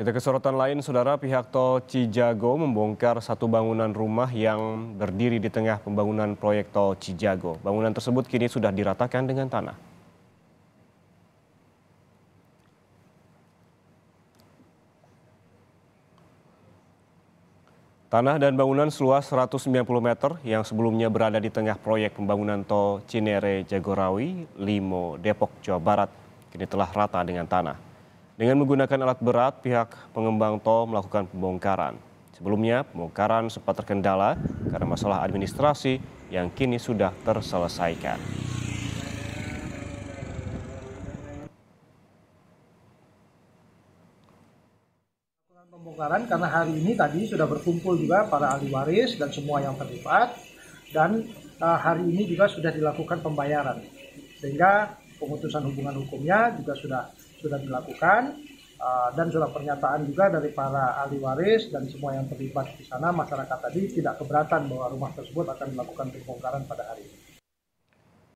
Kita ke sorotan lain, saudara pihak tol Cijago membongkar satu bangunan rumah yang berdiri di tengah pembangunan proyek tol Cijago. Bangunan tersebut kini sudah diratakan dengan tanah. Tanah dan bangunan seluas 190 meter yang sebelumnya berada di tengah proyek pembangunan tol Cinere Jagorawi, Limo, Depok, Jawa Barat, kini telah rata dengan tanah. Dengan menggunakan alat berat, pihak pengembang tol melakukan pembongkaran. Sebelumnya, pembongkaran sempat terkendala karena masalah administrasi yang kini sudah terselesaikan. pembongkaran karena hari ini tadi sudah berkumpul juga para ahli waris dan semua yang terlibat dan eh, hari ini juga sudah dilakukan pembayaran sehingga pemutusan hubungan hukumnya juga sudah sudah dilakukan uh, dan sudah pernyataan juga dari para ahli waris dan semua yang terlibat di sana masyarakat tadi tidak keberatan bahwa rumah tersebut akan dilakukan pembongkaran pada hari ini.